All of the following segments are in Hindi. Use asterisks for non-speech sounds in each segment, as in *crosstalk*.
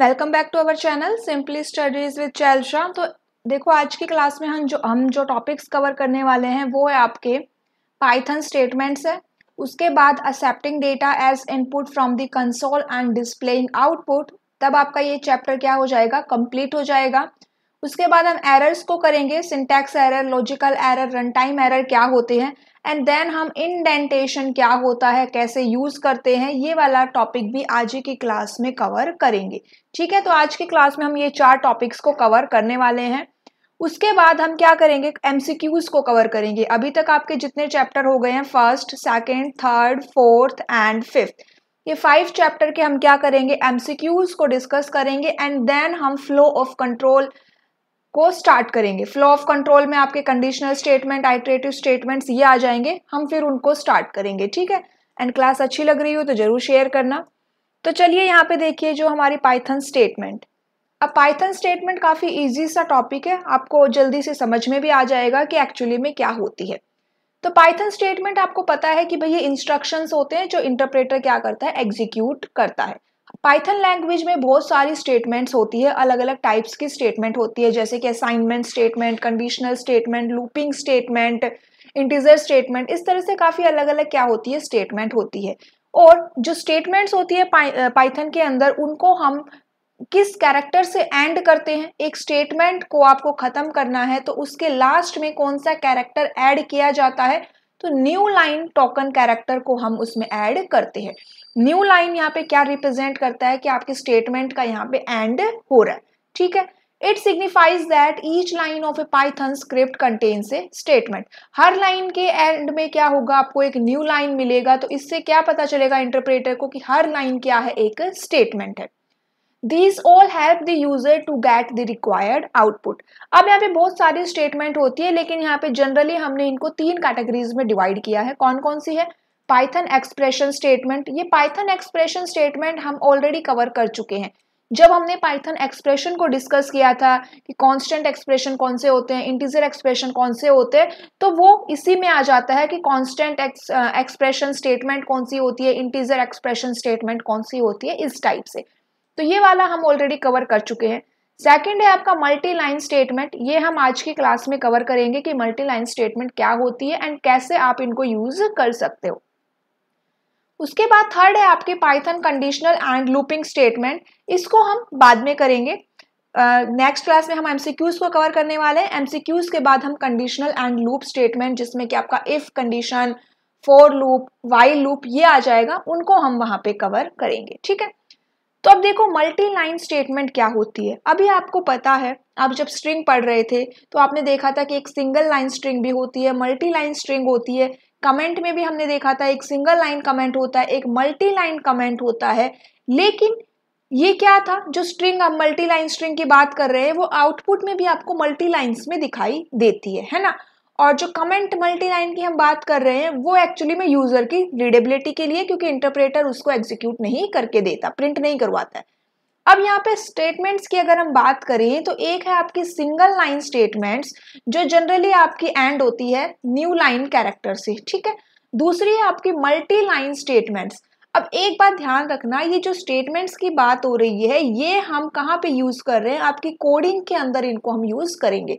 welcome back to our channel simply studies with Chail Shah तो देखो आज की क्लास में हम जो हम जो टॉपिक्स कवर करने वाले हैं वो है आपके पाइथन स्टेटमेंट्स है उसके बाद accepting data as input from the console and displaying output तब आपका ये चैप्टर क्या हो जाएगा कंप्लीट हो जाएगा उसके बाद हम एरर्स को करेंगे syntax error logical error run time error क्या होते हैं एंड देन हम इंडेंटेशन क्या होता है कैसे यूज़ करते हैं ये वाला टॉपिक भी आज ही की क्लास में कवर करेंगे ठीक है तो आज की क्लास में हम ये चार टॉपिक्स को कवर करने वाले हैं उसके बाद हम क्या करेंगे एम को कवर करेंगे अभी तक आपके जितने चैप्टर हो गए हैं first second third fourth and fifth ये फाइव चैप्टर के हम क्या करेंगे एमसीक्यूज को डिस्कस करेंगे एंड देन हम फ्लो ऑफ कंट्रोल को स्टार्ट करेंगे फ्लो ऑफ कंट्रोल में आपके कंडीशनल स्टेटमेंट आइट्रेटिव स्टेटमेंट्स ये आ जाएंगे हम फिर उनको स्टार्ट करेंगे ठीक है एंड क्लास अच्छी लग रही हो तो ज़रूर शेयर करना तो चलिए यहाँ पे देखिए जो हमारी पाइथन स्टेटमेंट अब पाइथन स्टेटमेंट काफ़ी ईजी सा टॉपिक है आपको जल्दी से समझ में भी आ जाएगा कि एक्चुअली में क्या होती है तो पाइथन स्टेटमेंट आपको पता है कि भैया ये इंस्ट्रक्शंस होते हैं जो इंटरप्रेटर क्या करता है एग्जीक्यूट करता है पाइथन लैंग्वेज में बहुत सारी स्टेटमेंट्स होती है अलग अलग टाइप्स की स्टेटमेंट होती है जैसे कि assignment statement conditional statement looping statement integer statement इस तरह से काफ़ी अलग अलग क्या होती है स्टेटमेंट होती है और जो स्टेटमेंट्स होती है पाइथन के अंदर उनको हम किस कैरेक्टर से एंड करते हैं एक स्टेटमेंट को आपको ख़त्म करना है तो उसके लास्ट में कौन सा कैरेक्टर ऐड किया जाता है तो न्यू लाइन टोकन कैरेक्टर को हम उसमें ऐड करते हैं न्यू लाइन यहाँ पे क्या रिप्रेजेंट करता है कि आपके स्टेटमेंट का यहाँ पे एंड हो रहा है ठीक है it signifies that each line of a Python script contains a statement हर लाइन के एंड में क्या होगा आपको एक न्यू लाइन मिलेगा तो इससे क्या पता चलेगा इंटरप्रेटर को कि हर लाइन क्या है एक स्टेटमेंट है these all help the user to get the required output अब यहाँ पे बहुत सारी स्टेटमेंट होती है लेकिन यहाँ पे जनरली हमने इनको तीन कैटेगरीज में डिवाइड किया है कौन कौन सी है पाइथन एक्सप्रेशन स्टेटमेंट ये पाइथन एक्सप्रेशन स्टेटमेंट हम ऑलरेडी कवर कर चुके हैं जब हमने पाइथन एक्सप्रेशन को डिस्कस किया था कि कांस्टेंट एक्सप्रेशन कौन से होते हैं इंटीजर एक्सप्रेशन कौन से होते हैं तो वो इसी में आ जाता है कि कांस्टेंट एक्सप्रेशन स्टेटमेंट कौन सी होती है इंटीजर एक्सप्रेशन स्टेटमेंट कौन सी होती है इस टाइप से तो ये वाला हम ऑलरेडी कवर कर चुके हैं सेकेंड है आपका मल्टी लाइन स्टेटमेंट ये हम आज की क्लास में कवर करेंगे कि मल्टी लाइन स्टेटमेंट क्या होती है एंड कैसे आप इनको यूज कर सकते हो उसके बाद थर्ड है आपके Python conditional and looping statement इसको हम बाद में करेंगे नेक्स्ट uh, क्लास में हम एमसीक्यूज को कवर करने वाले हैं एमसीक्यूज के बाद हम कंडीशनल एंड लूप स्टेटमेंट जिसमें कि आपका if condition for loop while loop ये आ जाएगा उनको हम वहाँ पे कवर करेंगे ठीक है तो अब देखो मल्टी लाइन स्टेटमेंट क्या होती है अभी आपको पता है आप जब स्ट्रिंग पढ़ रहे थे तो आपने देखा था कि एक सिंगल लाइन स्ट्रिंग भी होती है मल्टी लाइन स्ट्रिंग होती है कमेंट में भी हमने देखा था एक सिंगल लाइन कमेंट होता है एक मल्टी लाइन कमेंट होता है लेकिन ये क्या था जो स्ट्रिंग आप मल्टी लाइन स्ट्रिंग की बात कर रहे हैं वो आउटपुट में भी आपको मल्टी लाइन्स में दिखाई देती है है ना और जो कमेंट मल्टी लाइन की हम बात कर रहे हैं वो एक्चुअली में यूज़र की रीडेबिलिटी के लिए क्योंकि इंटरप्रेटर उसको एग्जीक्यूट नहीं करके देता प्रिंट नहीं करवाता है अब यहाँ पे स्टेटमेंट्स की अगर हम बात करें तो एक है आपकी सिंगल लाइन स्टेटमेंट्स जो जनरली आपकी एंड होती है न्यू लाइन कैरेक्टर से ठीक है दूसरी है आपकी मल्टी लाइन स्टेटमेंट्स अब एक बात ध्यान रखना ये जो स्टेटमेंट्स की बात हो रही है ये हम कहाँ पे यूज़ कर रहे हैं आपकी कोडिंग के अंदर इनको हम यूज़ करेंगे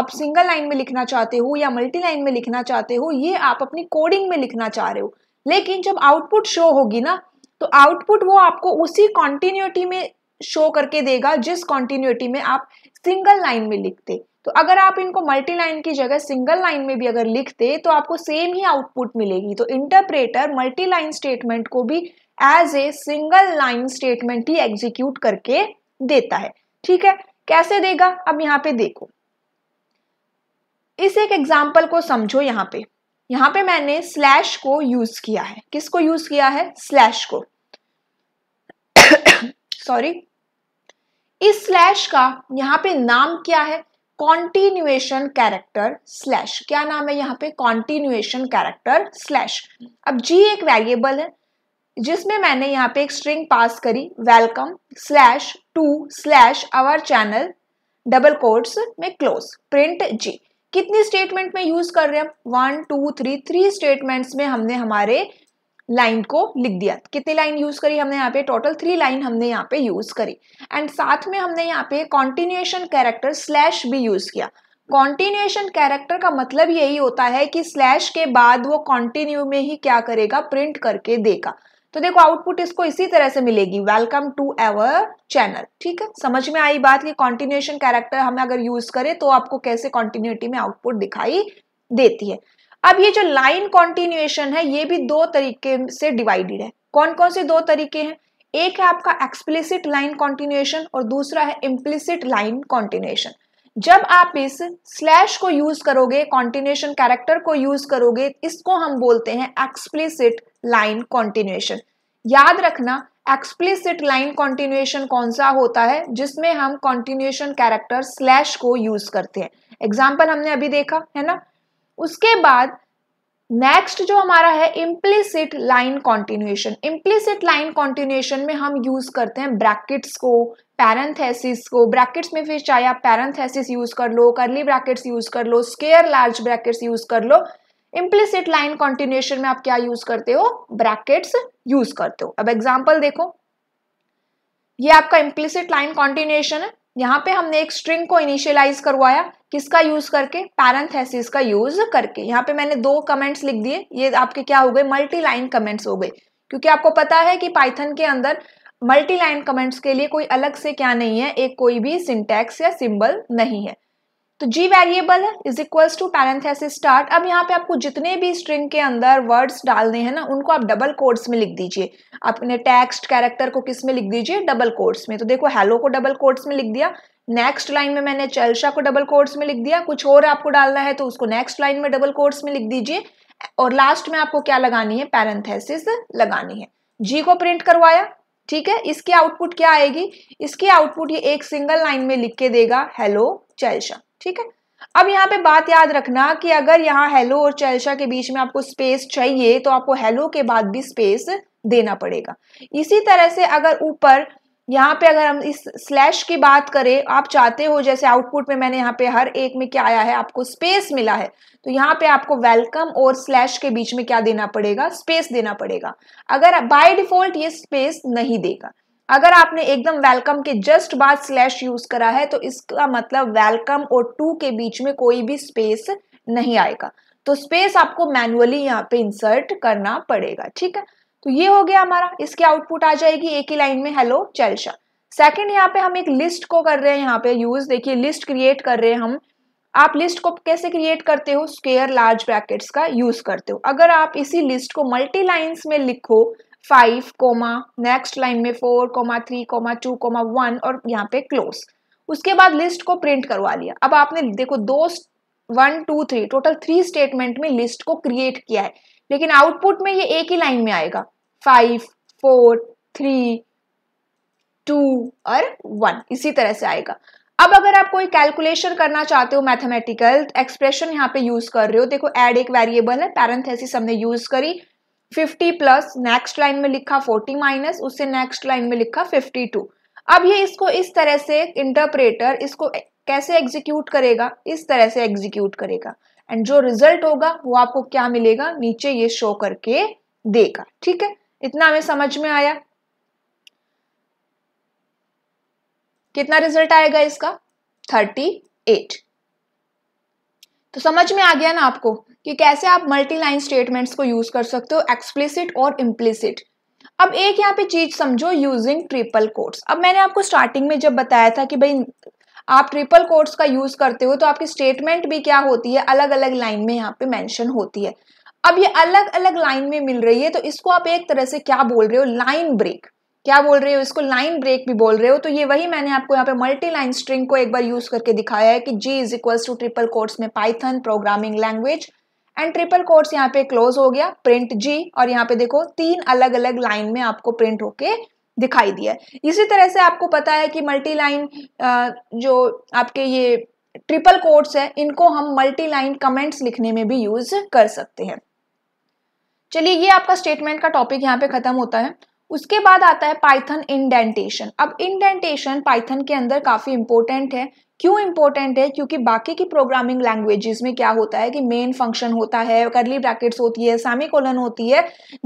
आप सिंगल लाइन में लिखना चाहते हो या मल्टी लाइन में लिखना चाहते हो ये आप अपनी कोडिंग में लिखना चाह रहे हो लेकिन जब आउटपुट शो होगी ना तो आउटपुट वो आपको उसी कॉन्टिन्यूटी में शो करके देगा जिस कॉन्टिन्यूटी में आप सिंगल लाइन में लिखते तो अगर आप इनको मल्टी लाइन की जगह सिंगल लाइन में भी अगर लिखते तो आपको सेम ही आउटपुट मिलेगी तो इंटरप्रेटर मल्टी लाइन स्टेटमेंट को भी as a single line statement ही एग्जीक्यूट करके देता है ठीक है कैसे देगा अब यहाँ पे देखो इस एक एग्जाम्पल को समझो यहाँ पे यहाँ पे मैंने स्लैश को यूज किया है किसको यूज किया है स्लैश को सॉरी *coughs* इस स्लैश का यहाँ पे नाम क्या है कॉन्टिन्यूएशन कैरेक्टर स्लैश क्या नाम है यहाँ पे कॉन्टिन्यूएशन कैरेक्टर स्लैश अब जी एक वेरिएबल है जिसमें मैंने यहाँ पे एक स्ट्रिंग पास करी welcome slash to slash our channel double quotes में क्लोज प्रिंट जी कितनी स्टेटमेंट में यूज कर रहे हैं one two three three statements में हमने हमारे लाइन को लिख दिया कितनी लाइन यूज करी हमने यहाँ पे टोटल थ्री लाइन हमने यहाँ पे यूज करी एंड साथ में हमने यहाँ पे कॉन्टिन्यूएशन कैरेक्टर स्लैश भी यूज किया कॉन्टिन्यूएशन कैरेक्टर का मतलब यही होता है कि स्लैश के बाद वो कॉन्टिन्यू में ही क्या करेगा प्रिंट करके देगा तो देखो आउटपुट इसको इसी तरह से मिलेगी वेलकम टू एवर चैनल ठीक है समझ में आई बात कि कॉन्टिन्यूएशन कैरेक्टर हम अगर यूज करें तो आपको कैसे कॉन्टिन्यूटी में आउटपुट दिखाई देती है अब ये जो लाइन कॉन्टिन्यूएशन है ये भी दो तरीके से डिवाइडेड है कौन कौन से दो तरीके हैं एक है आपका एक्सप्लिसिट लाइन कॉन्टिन्यूएशन और दूसरा है इम्प्लिसिट लाइन कॉन्टिन्यूएशन जब आप इस स्लैश को यूज करोगे कॉन्टिन्यूएशन कैरेक्टर को यूज करोगे इसको हम बोलते हैं एक्सप्लिसिट लाइन कॉन्टिन्यूएशन याद रखना एक्सप्लिसिट लाइन कॉन्टिन्यूएशन कौन सा होता है जिसमें हम कॉन्टिन्यूएशन कैरेक्टर स्लैश को यूज करते हैं एग्जाम्पल हमने अभी देखा है ना उसके बाद नेक्स्ट जो हमारा है implicit line continuation implicit line continuation में हम यूज करते हैं ब्रैकेट्स को पैरेंथेसिस को ब्रैकेट्स में फिर चाहे आप पैरेंथेसिस यूज कर लो करली ब्रैकेट्स यूज कर लो स्केयर लार्ज ब्रैकेट्स यूज कर लो इम्प्लीसिट लाइन कॉन्टिन्यूएशन में आप क्या यूज करते हो ब्रैकेट्स यूज करते हो अब एग्जाम्पल देखो ये आपका इम्प्लीसिट लाइन कॉन्टिन्यूएशन है यहाँ पे हमने एक स्ट्रिंग को इनिशियलाइज करवाया किसका यूज करके पैरेंथेसिस का यूज करके यहाँ पे मैंने दो कमेंट्स लिख दिए ये आपके क्या हो गए मल्टी लाइन कमेंट्स हो गए क्योंकि आपको पता है कि पाइथन के अंदर मल्टी लाइन कमेंट्स के लिए कोई अलग से क्या नहीं है एक कोई भी सिंटैक्स या सिंबल नहीं है तो जी वेरिएबल है is equals to parenthesis start अब यहाँ पे आपको जितने भी स्ट्रिंग के अंदर वर्ड्स डालने हैं ना उनको आप डबल कोड्स में लिख दीजिए अपने टेक्स्ट कैरेक्टर को किस में लिख दीजिए डबल कोड्स में तो देखो हेलो को डबल कोड्स में लिख दिया नेक्स्ट लाइन में मैंने चलशा को डबल कोड्स में लिख दिया कुछ और आपको डालना है तो उसको नेक्स्ट लाइन में डबल कोड्स में लिख दीजिए और लास्ट में आपको क्या लगानी है पैरेंथेसिस लगानी है जी को प्रिंट करवाया ठीक है इसकी आउटपुट क्या आएगी इसकी आउटपुट ये एक सिंगल लाइन में लिख के देगा हेलो चलशा ठीक है अब यहाँ पे बात याद रखना कि अगर यहाँ हेलो और चैलशा के बीच में आपको स्पेस चाहिए तो आपको हेलो के बाद भी स्पेस देना पड़ेगा इसी तरह से अगर ऊपर यहाँ पे अगर हम इस स्लैश की बात करें आप चाहते हो जैसे आउटपुट में मैंने यहाँ पे हर एक में क्या आया है आपको स्पेस मिला है तो यहाँ पे आपको वेलकम और स्लैश के बीच में क्या देना पड़ेगा स्पेस देना पड़ेगा अगर बाय डिफॉल्ट ये स्पेस नहीं देगा अगर आपने एकदम वेलकम के जस्ट बाद स्लैश यूज करा है तो इसका मतलब वेलकम और टू के बीच में कोई भी स्पेस नहीं आएगा तो स्पेस आपको मैनुअली यहाँ पे इंसर्ट करना पड़ेगा ठीक है तो ये हो गया हमारा इसकी आउटपुट आ जाएगी एक ही लाइन में हेलो चलशा सेकेंड यहाँ पे हम एक लिस्ट को कर रहे हैं यहाँ पे यूज देखिए लिस्ट क्रिएट कर रहे हैं हम आप लिस्ट को कैसे क्रिएट करते हो स्केयर लार्ज ब्रैकेट्स का यूज करते हो अगर आप इसी लिस्ट को मल्टी लाइन्स में लिखो फाइव कोमा नेक्स्ट लाइन में four comma three comma two comma one और यहाँ पे क्लोज उसके बाद लिस्ट को प्रिंट करवा लिया अब आपने देखो दो one two three total three statement में लिस्ट को क्रिएट किया है लेकिन आउटपुट में ये एक ही लाइन में आएगा फाइव फोर थ्री टू और वन इसी तरह से आएगा अब अगर आप कोई कैलकुलेशन करना चाहते हो मैथमेटिकल एक्सप्रेशन यहाँ पे यूज कर रहे हो देखो एड एक वेरिएबल है पैरेंथेसिस हमने यूज करी 50 प्लस नेक्स्ट लाइन में लिखा 40 माइनस उससे नेक्स्ट लाइन में लिखा 52 अब ये इसको इस तरह से इंटरप्रेटर इसको कैसे एग्जीक्यूट करेगा इस तरह से एग्जीक्यूट करेगा एंड जो रिजल्ट होगा वो आपको क्या मिलेगा नीचे ये शो करके देगा ठीक है इतना हमें समझ में आया कितना रिजल्ट आएगा इसका थर्टी एट तो समझ में आ गया ना आपको कि कैसे आप मल्टी लाइन स्टेटमेंट्स को यूज कर सकते हो एक्सप्लिसिट और इम्प्लिसिट अब एक यहाँ पे चीज समझो यूजिंग ट्रिपल कोर्ट्स अब मैंने आपको स्टार्टिंग में जब बताया था कि भाई आप ट्रिपल कोर्ट्स का यूज करते हो तो आपकी स्टेटमेंट भी क्या होती है अलग अलग लाइन में यहाँ पे मैंशन होती है अब ये अलग अलग लाइन में मिल रही है तो इसको आप एक तरह से क्या बोल रहे हो लाइन ब्रेक क्या बोल रहे हो इसको लाइन ब्रेक भी बोल रहे हो तो ये वही मैंने आपको यहाँ पे मल्टी लाइन स्ट्रिंग को एक बार यूज करके दिखाया है कि G is equals to triple quotes में Python programming language and triple quotes यहाँ पे क्लोज हो गया प्रिंट जी और यहाँ पे देखो तीन अलग अलग लाइन में आपको प्रिंट होके दिखाई दिया इसी तरह से आपको पता है कि मल्टी लाइन जो आपके ये ट्रिपल कोर्ट्स है इनको हम मल्टी लाइन कमेंट्स लिखने में भी यूज कर सकते हैं चलिए ये आपका स्टेटमेंट का टॉपिक यहाँ पे खत्म होता है उसके बाद आता है पाइथन इंडेंटेशन अब इंडेंटेशन पाइथन के अंदर काफ़ी इंपॉर्टेंट है क्यों इंपॉर्टेंट है क्योंकि बाकी की प्रोग्रामिंग लैंग्वेजेस में क्या होता है कि मेन फंक्शन होता है करली ब्रैकेट्स होती है सेमी कोलन होती है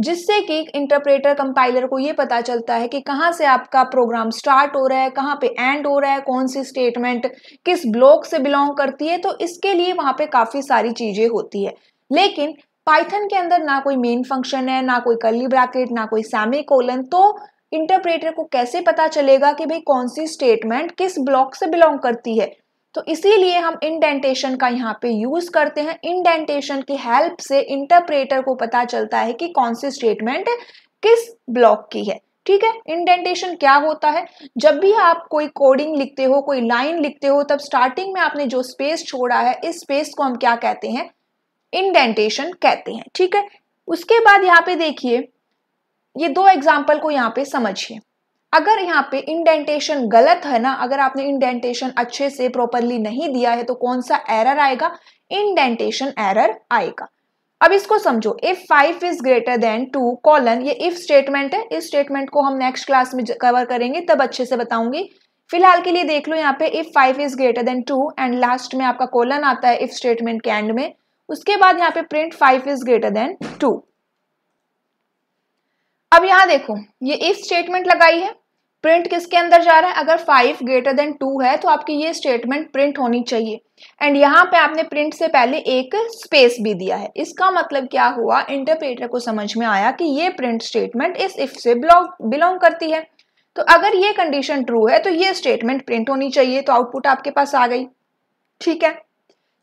जिससे कि इंटरप्रेटर कंपाइलर को ये पता चलता है कि कहाँ से आपका प्रोग्राम स्टार्ट हो रहा है कहाँ पे एंड हो रहा है कौन सी स्टेटमेंट किस ब्लॉक से बिलोंग करती है तो इसके लिए वहाँ पर काफ़ी सारी चीज़ें होती है लेकिन पाइथन के अंदर ना कोई मेन फंक्शन है ना कोई करली ब्रैकेट ना कोई सेमी कोलन तो इंटरप्रेटर को कैसे पता चलेगा कि भाई कौन सी स्टेटमेंट किस ब्लॉक से बिलोंग करती है तो इसीलिए हम इंडेंटेशन का यहाँ पे यूज करते हैं इंडेंटेशन की हेल्प से इंटरप्रेटर को पता चलता है कि कौन सी स्टेटमेंट किस ब्लॉक की है ठीक है इंडेंटेशन क्या होता है जब भी आप कोई कोडिंग लिखते हो कोई लाइन लिखते हो तब स्टार्टिंग में आपने जो स्पेस छोड़ा है इस स्पेस को हम क्या कहते हैं इंडेंटेशन कहते हैं ठीक है उसके बाद यहाँ पे देखिए ये दो एग्जाम्पल को यहाँ पे समझिए अगर यहाँ पे इंडेंटेशन गलत है ना अगर आपने इंडेंटेशन अच्छे से प्रॉपरली नहीं दिया है तो कौन सा एरर आएगा इंडेंटेशन एरर आएगा अब इसको समझो if five is greater than two colon ये इफ स्टेटमेंट है इस स्टेटमेंट को हम नेक्स्ट क्लास में कवर करेंगे तब अच्छे से बताऊंगी फिलहाल के लिए देख लो यहाँ पे if five is greater than two and last में आपका कॉलन आता है इफ स्टेटमेंट के एंड में उसके बाद यहाँ पे print five is greater than two अब यहाँ देखो ये इफ स्टेटमेंट लगाई है प्रिंट किसके अंदर जा रहा है अगर फाइव ग्रेटर देन टू है तो आपकी ये स्टेटमेंट प्रिंट होनी चाहिए एंड यहाँ पे आपने प्रिंट से पहले एक स्पेस भी दिया है इसका मतलब क्या हुआ इंटरप्रेटर को समझ में आया कि ये प्रिंट स्टेटमेंट इस इफ से बिलोंग करती है तो अगर ये कंडीशन ट्रू है तो ये स्टेटमेंट प्रिंट होनी चाहिए तो आउटपुट आपके पास आ गई ठीक है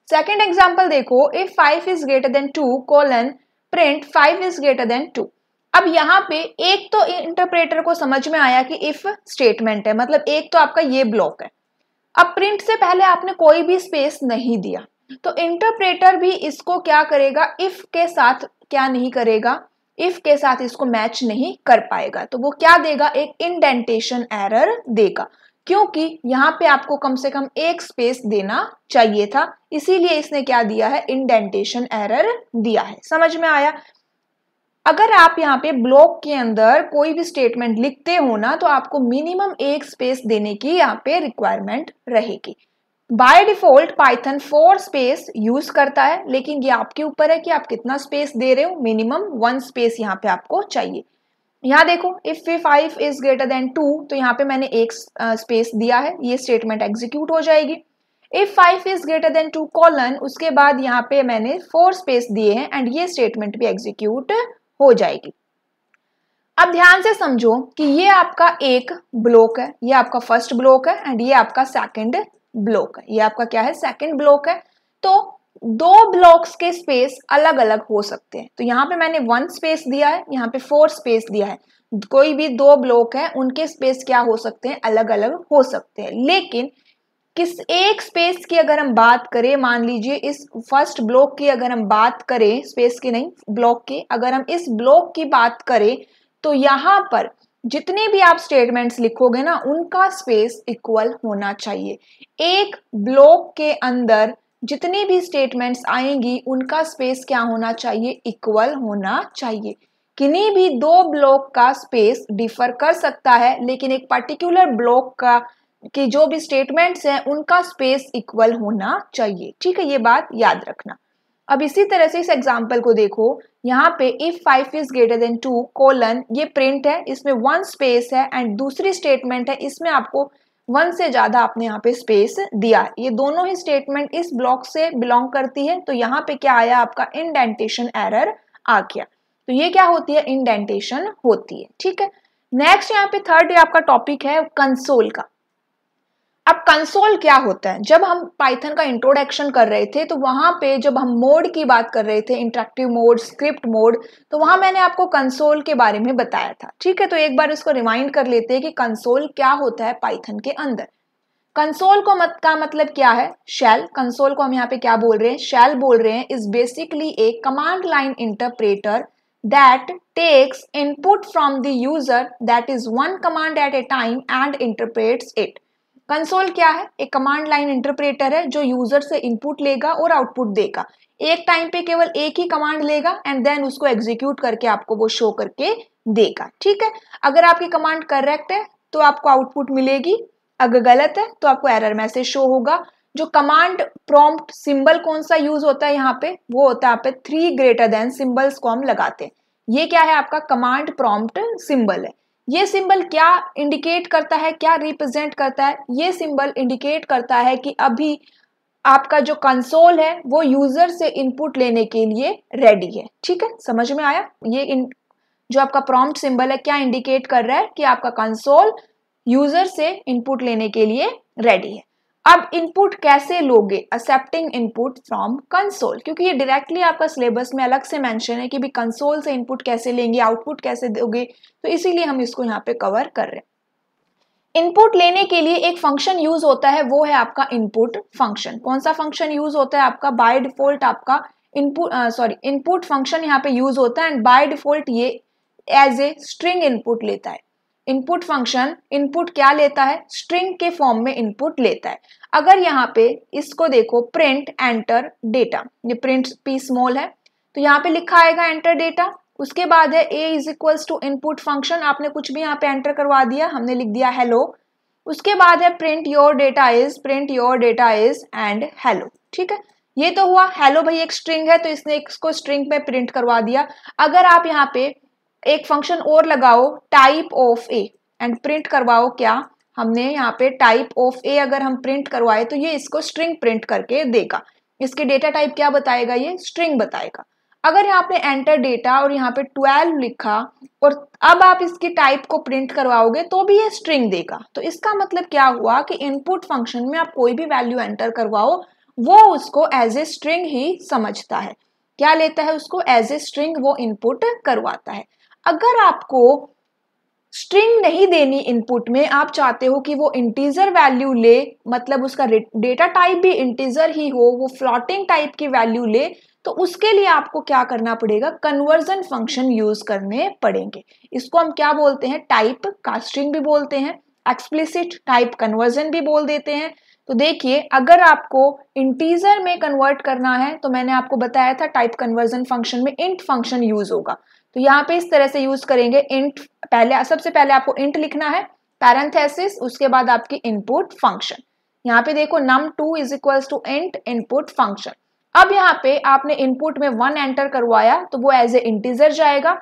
सेकेंड एग्जाम्पल देखो if five is greater than two colon print five is greater than two अब यहाँ पे एक तो इंटरप्रेटर को समझ में आया कि इफ स्टेटमेंट है मतलब एक तो आपका ये ब्लॉक है अब प्रिंट से पहले आपने कोई भी स्पेस नहीं दिया तो इंटरप्रेटर भी इसको क्या करेगा इफ के साथ क्या नहीं करेगा इफ के साथ इसको मैच नहीं कर पाएगा तो वो क्या देगा एक इंडेंटेशन एरर देगा क्योंकि यहाँ पे आपको कम से कम एक स्पेस देना चाहिए था इसीलिए इसने क्या दिया है इंडेंटेशन एरर दिया है समझ में आया अगर आप यहाँ पे ब्लॉक के अंदर कोई भी स्टेटमेंट लिखते हो ना तो आपको मिनिमम एक स्पेस देने की यहाँ पे रिक्वायरमेंट रहेगी by default Python four space use करता है लेकिन ये आपके ऊपर है कि आप कितना स्पेस दे रहे हो मिनिमम वन स्पेस यहाँ पे आपको चाहिए यहाँ देखो if we five is greater than two तो यहाँ पे मैंने एक स्पेस दिया है ये स्टेटमेंट एग्जीक्यूट हो जाएगी if five is greater than two colon उसके बाद यहाँ पे मैंने फोर स्पेस दिए हैं एंड ये स्टेटमेंट भी एग्जीक्यूट हो जाएगी अब ध्यान से समझो कि ये आपका एक ब्लॉक है ये आपका फर्स्ट ब्लॉक है एंड ये आपका सेकंड ब्लॉक है ये आपका क्या है सेकंड ब्लॉक है तो दो ब्लॉक्स के स्पेस अलग अलग हो सकते हैं तो यहाँ पे मैंने वन स्पेस दिया है यहाँ पे फोर स्पेस दिया है कोई भी दो ब्लॉक है उनके स्पेस क्या हो सकते हैं अलग अलग हो सकते हैं लेकिन किस एक स्पेस की अगर हम बात करें मान लीजिए इस फर्स्ट ब्लॉक की अगर हम बात करें स्पेस की नहीं ब्लॉक की अगर हम इस ब्लॉक की बात करें तो यहाँ पर जितने भी आप स्टेटमेंट्स लिखोगे ना उनका स्पेस इक्वल होना चाहिए एक ब्लॉक के अंदर जितनी भी स्टेटमेंट्स आएंगी उनका स्पेस क्या होना चाहिए इक्वल होना चाहिए किन्हीं भी दो ब्लॉक का स्पेस डिफर कर सकता है लेकिन एक पर्टिकुलर ब्लॉक का कि जो भी स्टेटमेंट्स हैं उनका स्पेस इक्वल होना चाहिए ठीक है ये बात याद रखना अब इसी तरह से इस एग्जाम्पल को देखो यहाँ पे if five is greater than two colon ये प्रिंट है इसमें वन स्पेस है एंड दूसरी स्टेटमेंट है इसमें आपको वन से ज्यादा आपने यहाँ पे स्पेस दिया ये दोनों ही स्टेटमेंट इस ब्लॉक से बिलोंग करती है तो यहाँ पे क्या आया आपका इनडेंटेशन एरर आ गया तो ये क्या होती है इनडेंटेशन होती है ठीक है नेक्स्ट यहाँ पे थर्ड आपका टॉपिक है कंसोल का अब कंसोल क्या होता है जब हम पाइथन का इंट्रोडक्शन कर रहे थे तो वहां पे जब हम मोड की बात कर रहे थे इंट्रेक्टिव मोड स्क्रिप्ट मोड तो वहां मैंने आपको कंसोल के बारे में बताया था ठीक है तो एक बार इसको रिमाइंड कर लेते हैं कि कंसोल क्या होता है पाइथन के अंदर कंसोल को मत का मतलब क्या है शैल कंसोल को हम यहाँ पे क्या बोल रहे हैं शैल बोल रहे हैं is basically a command line interpreter that takes input from the user that is one command at a time and interprets it console क्या है एक कमांड लाइन इंटरप्रेटर है जो यूजर से इनपुट लेगा और आउटपुट देगा एक टाइम पे केवल एक ही कमांड लेगा एंड देन उसको एग्जीक्यूट करके आपको वो शो करके देगा ठीक है अगर आपकी कमांड करेक्ट है तो आपको आउटपुट मिलेगी अगर गलत है तो आपको एरर मैसेज शो होगा जो कमांड प्रॉम्प्ट सिंबल कौन सा यूज होता है यहाँ पे वो होता है आप थ्री ग्रेटर देन सिंबल्स को हम लगाते हैं ये क्या है आपका कमांड प्रॉम्प्ट सिंबल है ये सिंबल क्या इंडिकेट करता है क्या रिप्रेजेंट करता है ये सिंबल इंडिकेट करता है कि अभी आपका जो कंसोल है वो यूजर से इनपुट लेने के लिए रेडी है ठीक है समझ में आया ये इन, जो आपका प्रॉम्प्ट सिंबल है क्या इंडिकेट कर रहा है कि आपका कंसोल यूजर से इनपुट लेने के लिए रेडी है अब इनपुट कैसे लोगे एक्सेप्टिंग इनपुट फ्रॉम कंसोल क्योंकि ये डायरेक्टली आपका सिलेबस में अलग से मेंशन है कि भी कंसोल से इनपुट कैसे लेंगे आउटपुट कैसे दोगे तो इसीलिए हम इसको यहाँ पे कवर कर रहे हैं इनपुट लेने के लिए एक फंक्शन यूज होता है वो है आपका इनपुट फंक्शन कौन सा फंक्शन यूज होता है आपका बाय डिफॉल्ट आपका इनपुट सॉरी इनपुट फंक्शन यहाँ पे यूज होता है एंड बाय डिफॉल्ट ये एज ए स्ट्रिंग इनपुट लेता है इनपुट फंक्शन इनपुट क्या लेता है स्ट्रिंग के फॉर्म में इनपुट लेता है अगर यहाँ पे इसको देखो प्रिंट एंटर डेटा ये प्रिंट पी स्मॉल है तो यहाँ पे लिखा आएगा एंटर डेटा उसके बाद है a is equals to input function आपने कुछ भी यहाँ पे एंटर करवा दिया हमने लिख दिया हेलो उसके बाद है print your data is print your data is end hello ठीक है ये तो हुआ हेलो भाई एक स्ट्रिंग है तो इसने इसको स्ट्रिंग में प्रिंट करवा दिया अगर आप यहाँ पे एक फंक्शन और लगाओ type of a and print करवाओ क्या हमने यहाँ पे टाइप ऑफ ए अगर हम प्रिंट करवाए तो ये इसको स्ट्रिंग प्रिंट करके देगा इसके डेटा टाइप क्या बताएगा ये स्ट्रिंग बताएगा अगर यहाँ पे एंटर डेटा और यहाँ पे ट्वेल्व लिखा और अब आप इसकी टाइप को प्रिंट करवाओगे तो भी ये स्ट्रिंग देगा तो इसका मतलब क्या हुआ कि इनपुट फंक्शन में आप कोई भी वैल्यू एंटर करवाओ वो उसको एज ए स्ट्रिंग ही समझता है क्या लेता है उसको एज ए स्ट्रिंग वो इनपुट करवाता है अगर आपको स्ट्रिंग नहीं देनी इनपुट में आप चाहते हो कि वो इंटीजर वैल्यू ले मतलब उसका डेटा टाइप भी इंटीजर ही हो वो फ्लॉटिंग टाइप की वैल्यू ले तो उसके लिए आपको क्या करना पड़ेगा कन्वर्जन फंक्शन यूज करने पड़ेंगे इसको हम क्या बोलते हैं टाइप कास्टिंग भी बोलते हैं एक्सप्लिसिट टाइप कन्वर्जन भी बोल देते हैं तो देखिए अगर आपको इंटीजर में कन्वर्ट करना है तो मैंने आपको बताया था टाइप कन्वर्जन फंक्शन में इंट फंक्शन यूज होगा तो यहाँ पे इस तरह से यूज करेंगे इंट पहले सबसे पहले आपको इंट लिखना है पैरेंथेसिस उसके बाद आपकी इनपुट फंक्शन यहाँ पे देखो num two is equal to int input function अब यहाँ पे आपने इनपुट में वन एंटर करवाया तो वो एज ए इंटीजर जाएगा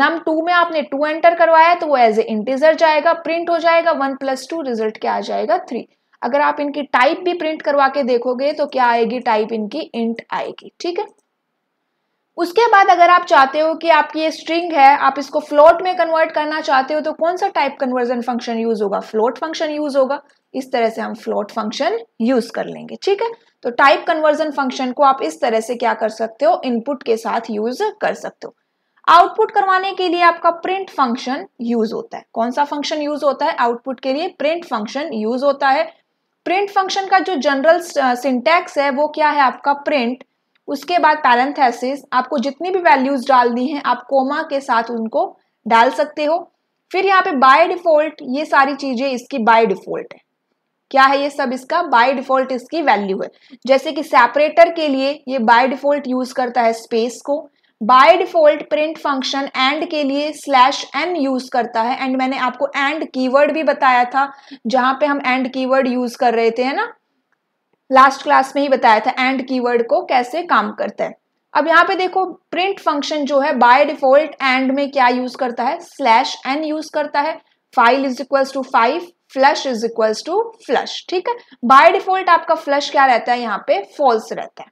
नम टू में आपने टू एंटर करवाया तो वो एज ए इंटीजर जाएगा प्रिंट हो जाएगा वन प्लस टू रिजल्ट क्या आ जाएगा थ्री अगर आप इनकी टाइप भी प्रिंट करवा के देखोगे तो क्या आएगी टाइप इनकी इंट आएगी ठीक है उसके बाद अगर आप चाहते हो कि आपकी ये स्ट्रिंग है आप इसको फ्लोट में कन्वर्ट करना चाहते हो तो कौन सा टाइप कन्वर्जन फंक्शन यूज होगा फ्लोट फंक्शन यूज होगा इस तरह से हम फ्लोट फंक्शन यूज कर लेंगे ठीक है तो टाइप कन्वर्जन फंक्शन को आप इस तरह से क्या कर सकते हो इनपुट के साथ यूज कर सकते हो आउटपुट करवाने के लिए आपका प्रिंट फंक्शन यूज होता है कौन सा फंक्शन यूज होता है आउटपुट के लिए प्रिंट फंक्शन यूज होता है प्रिंट फंक्शन का जो जनरल सिंटैक्स uh, है वो क्या है आपका प्रिंट उसके बाद पैरेंथेसिस आपको जितनी भी वैल्यूज डालनी है आप कोमा के साथ उनको डाल सकते हो फिर यहाँ पे बाय डिफॉल्ट ये सारी चीजें इसकी बाय डिफॉल्ट है क्या है ये सब इसका बाय डिफॉल्ट इसकी वैल्यू है जैसे कि सेपरेटर के लिए ये बाय डिफॉल्ट यूज करता है स्पेस को by default print function end के लिए स्लैश एन यूज करता है एंड मैंने आपको एंड कीवर्ड भी बताया था जहां पे हम एंड कीवर्ड यूज कर रहे थे है ना लास्ट क्लास में ही बताया था एंड कीवर्ड को कैसे काम करता है अब यहाँ पे देखो प्रिंट फंक्शन जो है बाय डिफॉल्ट एंड में क्या यूज करता है स्लैश एन यूज करता है file is equals to five flush is equals to flush ठीक है बाय डिफॉल्ट आपका फ्लश क्या रहता है यहाँ पे फॉल्स रहता है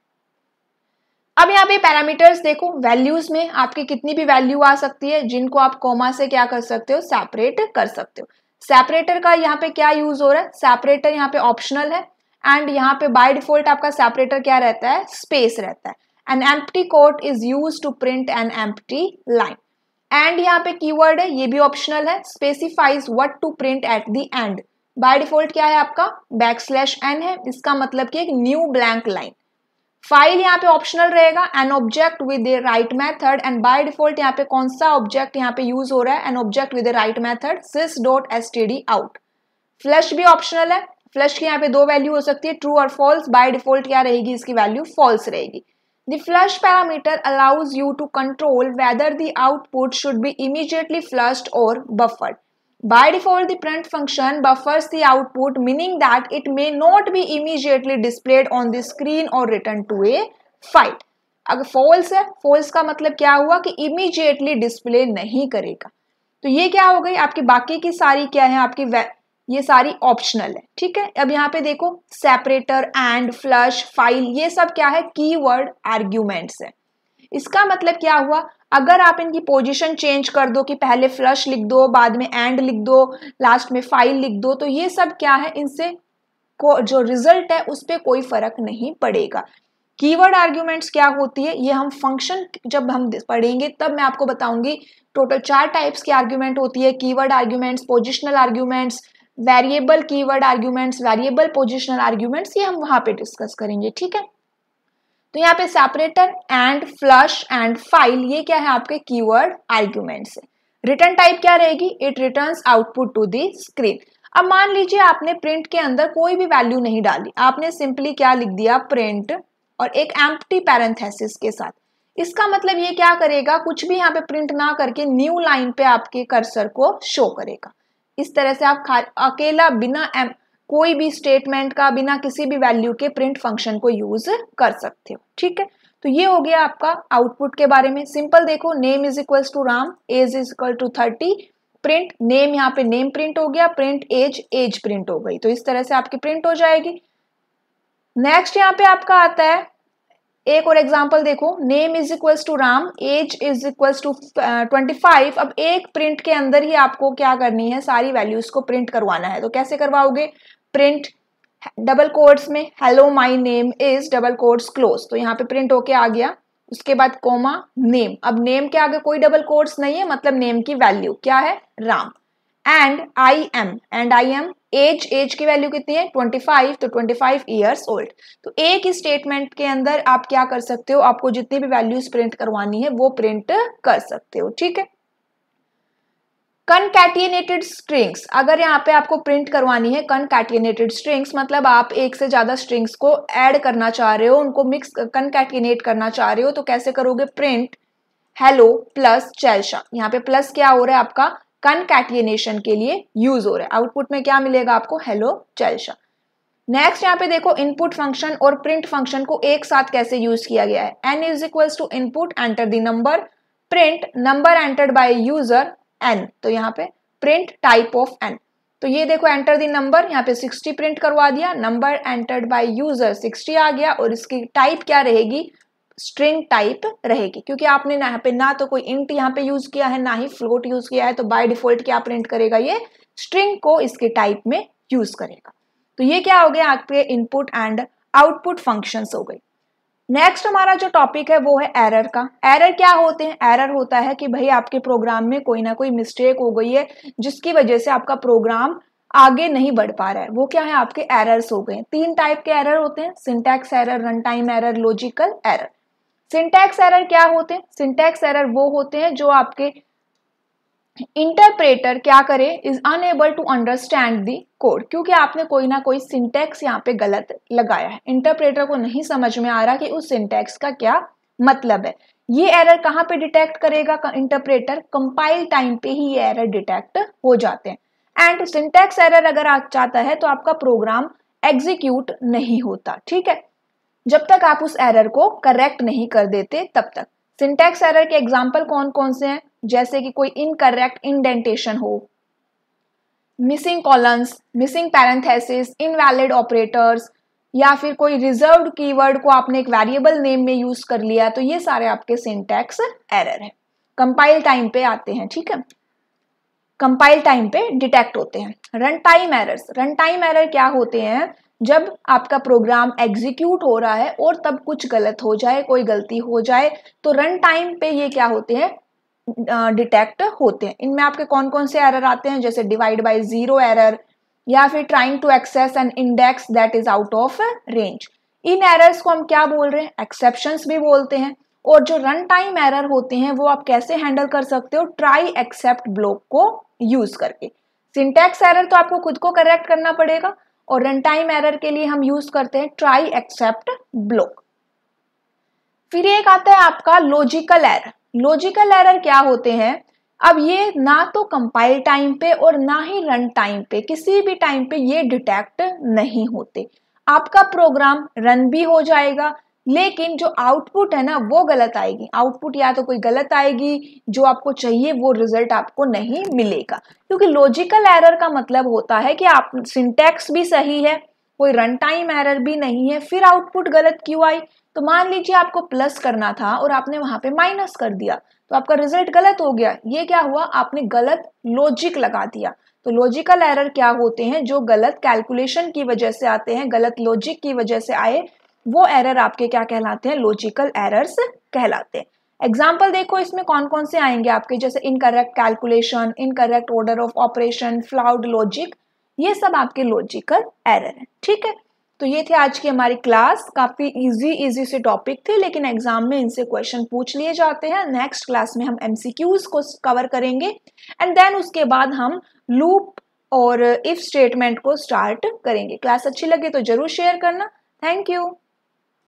अब यहाँ पे पैरामीटर्स देखो वैल्यूज में आपकी कितनी भी वैल्यू आ सकती है जिनको आप कोमा से क्या कर सकते हो सेपरेट कर सकते हो सेपरेटर का यहाँ पे क्या यूज हो रहा है सेपरेटर यहाँ पे ऑप्शनल है एंड यहाँ पे बाय डिफॉल्ट आपका सेपरेटर क्या रहता है स्पेस रहता है an empty quote is use to print an empty line end यहाँ पे कीवर्ड है ये भी ऑप्शनल है specifies what to print at the end by default क्या है आपका बैक स्लैश एन है इसका मतलब कि एक न्यू ब्लैंक लाइन फाइल यहाँ पे ऑप्शनल रहेगा an object with a write method and by default यहाँ पे कौन सा ऑब्जेक्ट यहाँ पे यूज हो रहा है an object with a write method sys dot s t d out flash भी ऑप्शनल है फ्लश की यहाँ पे दो वैल्यू हो सकती है ट्रू और फॉल्स बाई डिफॉल्ट क्या रहेगी इसकी वैल्यू फॉल्स रहेगी the flush parameter allows you to control whether the output should be immediately flush or buffered by default the print function buffers the output meaning that it may not be immediately displayed on the screen or return to a fight अगर फॉल्स है फॉल्स का मतलब क्या हुआ कि इमीजिएटली डिस्प्ले नहीं करेगा तो ये क्या हो गई आपकी बाकी की सारी क्या है आपकी ये सारी ऑप्शनल है ठीक है अब यहाँ पे देखो सेपरेटर एंड फ्लश फाइल ये सब क्या है कीवर्ड आर्ग्यूमेंट्स है इसका मतलब क्या हुआ अगर आप इनकी पोजीशन चेंज कर दो कि पहले फ्लश लिख दो बाद में एंड लिख दो लास्ट में फाइल लिख दो तो ये सब क्या है इनसे को जो रिजल्ट है उस पर कोई फर्क नहीं पड़ेगा कीवर्ड आर्ग्यूमेंट्स क्या होती है ये हम फंक्शन जब हम पढ़ेंगे तब मैं आपको बताऊंगी टोटल चार टाइप्स की आर्ग्यूमेंट होती है keyword arguments positional arguments variable keyword arguments variable positional arguments ये हम वहां पे डिस्कस करेंगे ठीक है तो यहाँ पे separator end flush end file ये क्या है आपके कीवर्ड आर्ग्यूमेंट्स रिटर्न टाइप क्या रहेगी it return output to the screen अब मान लीजिए आपने प्रिंट के अंदर कोई भी वैल्यू नहीं डाली आपने सिंपली क्या लिख दिया प्रिंट और एक एम्प्टी पैरेंथेसिस के साथ इसका मतलब ये क्या करेगा कुछ भी यहाँ पे प्रिंट ना करके न्यू लाइन पे आपके कर्सर को शो करेगा इस तरह से आप अकेला बिना एम कोई भी स्टेटमेंट का बिना किसी भी वैल्यू के प्रिंट फंक्शन को यूज कर सकते हो ठीक है तो ये हो गया आपका आउटपुट के बारे में सिंपल देखो name is equal to Ram age is equal to thirty print name यहाँ पे नेम प्रिंट हो गया प्रिंट एज एज प्रिंट हो गई तो इस तरह से आपकी प्रिंट हो जाएगी नेक्स्ट यहाँ पे आपका आता है एक और एग्जाम्पल देखो name is equals to Ram age is equals to twenty five अब एक प्रिंट के अंदर ही आपको क्या करनी है सारी वैल्यूज को प्रिंट करवाना है तो कैसे करवाओगे प्रिंट डबल कोड्स में hello my name is double quotes close तो यहाँ पे प्रिंट होके आ गया उसके बाद कोमा नेम अब नेम के आगे कोई डबल कोड्स नहीं है मतलब नेम की वैल्यू क्या है Ram and I am and I am age age की वैल्यू कितनी है 25 तो 25 फाइव ईयर्स ओल्ड तो एक ही स्टेटमेंट के अंदर आप क्या कर सकते हो आपको जितनी भी वैल्यूज प्रिंट करवानी है वो प्रिंट कर सकते हो ठीक है कनकैटिनेटेड स्ट्रिंग्स अगर यहाँ पे आपको प्रिंट करवानी है कनकैटिनेटेड स्ट्रिंग्स मतलब आप एक से ज़्यादा स्ट्रिंग्स को ऐड करना चाह रहे हो उनको मिक्स कनकैटिनेट करना चाह रहे हो तो कैसे करोगे प्रिंट हेलो प्लस चैलशा यहाँ पे प्लस क्या हो रहा है आपका कनकैटिएनेशन के लिए यूज हो रहा है आउटपुट में क्या मिलेगा आपको हेलो चलशा नेक्स्ट यहाँ पे देखो इनपुट फंक्शन और प्रिंट फंक्शन को एक साथ कैसे यूज किया गया है n is equals to input enter the number print number entered by user n तो यहाँ पे प्रिंट टाइप ऑफ एन तो ये देखो एंटर दी नंबर यहाँ पे 60 प्रिंट करवा दिया नंबर एंटर्ड बाय यूजर 60 आ गया और इसकी टाइप क्या रहेगी स्ट्रिंग टाइप रहेगी क्योंकि आपने यहाँ पे ना तो कोई इंट यहाँ पे यूज किया है ना ही फ्लोट यूज किया है तो बाय डिफॉल्ट क्या प्रिंट करेगा ये स्ट्रिंग को इसके टाइप में यूज करेगा तो ये क्या हो गया आपके इनपुट एंड आउटपुट फंक्शन हो गई नेक्स्ट हमारा जो टॉपिक है वो है एरर का एरर क्या होते हैं एरर होता है कि भाई आपके प्रोग्राम में कोई ना कोई मिस्टेक हो गई है जिसकी वजह से आपका प्रोग्राम आगे नहीं बढ़ पा रहा है वो क्या है आपके एरर्स हो गए तीन टाइप के एरर होते हैं syntax error run time error logical error syntax error क्या होते हैं सिंटैक्स एरर वो होते हैं जो आपके इंटरप्रेटर क्या करे is unable to understand the code क्योंकि आपने कोई ना कोई सिंटैक्स यहाँ पे गलत लगाया है इंटरप्रेटर को नहीं समझ में आ रहा कि उस सिंटैक्स का क्या मतलब है ये एरर कहाँ पे डिटेक्ट करेगा इंटरप्रेटर कंपाइल टाइम पे ही ये एरर डिटेक्ट हो जाते हैं एंड सिंटैक्स एरर अगर आ जाता है तो आपका प्रोग्राम एग्जीक्यूट नहीं होता ठीक है जब तक आप उस एरर को करेक्ट नहीं कर देते तब तक सिंटेक्स एरर के एग्जाम्पल कौन कौन से हैं जैसे कि कोई इनकरेक्ट इंडेंटेशन हो missing columns missing parenthesis invalid operators या फिर कोई रिजर्व कीवर्ड को आपने एक वेरिएबल नेम में यूज कर लिया तो ये सारे आपके सिंटेक्स एरर है कंपाइल टाइम पे आते हैं ठीक है कंपाइल टाइम पे डिटेक्ट होते हैं run time errors run time error क्या होते हैं जब आपका प्रोग्राम एग्जीक्यूट हो रहा है और तब कुछ गलत हो जाए कोई गलती हो जाए तो रन टाइम पे ये क्या होते हैं डिटेक्ट होते हैं इनमें आपके कौन कौन से एरर आते हैं जैसे डिवाइड बाय जीरो एरर या फिर trying to access an index that is out of range इन एरर्स को हम क्या बोल रहे हैं एक्सेप्शंस भी बोलते हैं और जो रन टाइम एरर होते हैं वो आप कैसे हैंडल कर सकते हो ट्राई एक्सेप्ट ब्लॉक को यूज करके सिंटेक्स एरर तो आपको खुद को करेक्ट करना पड़ेगा और रन टाइम एरर के लिए हम यूज करते हैं ट्राई एक्सेप्ट ब्लॉक फिर एक आता है आपका लॉजिकल एरर लॉजिकल एरर क्या होते हैं अब ये ना तो कंपाइल टाइम पे और ना ही रन टाइम पे किसी भी टाइम पे ये डिटेक्ट नहीं होते आपका प्रोग्राम रन भी हो जाएगा लेकिन जो आउटपुट है ना वो गलत आएगी आउटपुट या तो कोई गलत आएगी जो आपको चाहिए वो रिजल्ट आपको नहीं मिलेगा क्योंकि लॉजिकल एरर का मतलब होता है कि आप सिंटेक्स भी सही है कोई रन टाइम एरर भी नहीं है फिर आउटपुट गलत क्यों आई तो मान लीजिए आपको प्लस करना था और आपने वहां पे माइनस कर दिया तो आपका रिजल्ट गलत हो गया ये क्या हुआ आपने गलत लॉजिक लगा दिया तो लॉजिकल एरर क्या होते हैं जो गलत कैलकुलेशन की वजह से आते हैं गलत लॉजिक की वजह से आए वो एरर आपके क्या कहलाते हैं लॉजिकल एरर्स कहलाते हैं एग्जाम्पल देखो इसमें कौन कौन से आएंगे आपके जैसे incorrect calculation incorrect order of operation flawed logic ये सब आपके लॉजिकल एरर है ठीक है तो ये थे आज की हमारी क्लास काफ़ी इजी इजी से टॉपिक थे लेकिन एग्जाम में इनसे क्वेश्चन पूछ लिए जाते हैं नेक्स्ट क्लास में हम एम को कवर करेंगे एंड देन उसके बाद हम लूप और इफ स्टेटमेंट को स्टार्ट करेंगे क्लास अच्छी लगे तो ज़रूर शेयर करना थैंक यू